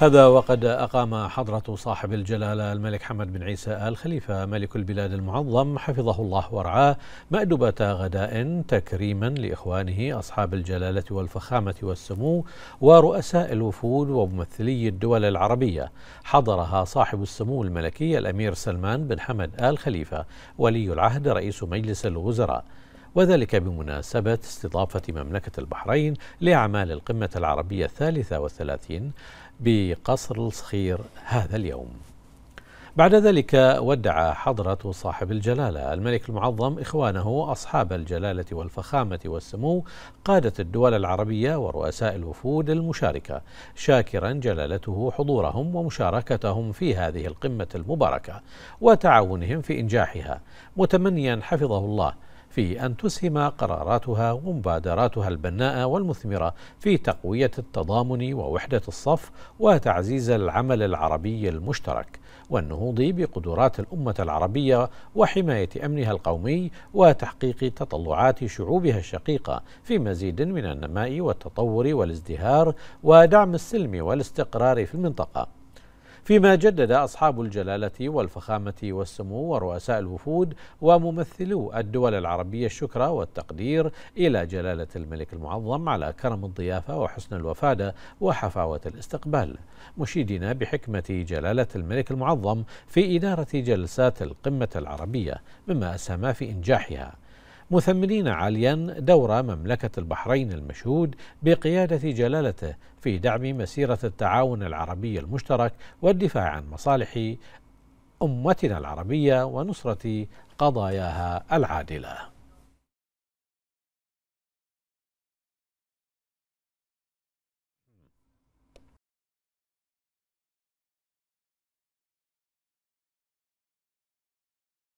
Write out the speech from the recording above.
هذا وقد أقام حضرة صاحب الجلالة الملك حمد بن عيسى آل خليفة ملك البلاد المعظم حفظه الله ورعاه مأدبة غداء تكريما لإخوانه أصحاب الجلالة والفخامة والسمو ورؤساء الوفود وممثلي الدول العربية حضرها صاحب السمو الملكي الأمير سلمان بن حمد آل خليفة ولي العهد رئيس مجلس الوزراء وذلك بمناسبة استضافة مملكة البحرين لأعمال القمة العربية الثالثة والثلاثين بقصر الصخير هذا اليوم بعد ذلك ودع حضرة صاحب الجلالة الملك المعظم إخوانه أصحاب الجلالة والفخامة والسمو قادة الدول العربية ورؤساء الوفود المشاركة شاكرا جلالته حضورهم ومشاركتهم في هذه القمة المباركة وتعاونهم في إنجاحها متمنيا حفظه الله في أن تسهم قراراتها ومبادراتها البناءة والمثمرة في تقوية التضامن ووحدة الصف وتعزيز العمل العربي المشترك والنهوض بقدرات الأمة العربية وحماية أمنها القومي وتحقيق تطلعات شعوبها الشقيقة في مزيد من النماء والتطور والازدهار ودعم السلم والاستقرار في المنطقة فيما جدد أصحاب الجلالة والفخامة والسمو ورؤساء الوفود وممثلو الدول العربية الشكر والتقدير إلى جلالة الملك المعظم على كرم الضيافة وحسن الوفادة وحفاوة الاستقبال مشيدين بحكمة جلالة الملك المعظم في إدارة جلسات القمة العربية مما أسهم في إنجاحها مثمنين عاليا دور مملكة البحرين المشهود بقيادة جلالته في دعم مسيرة التعاون العربي المشترك والدفاع عن مصالح أمتنا العربية ونصرة قضاياها العادلة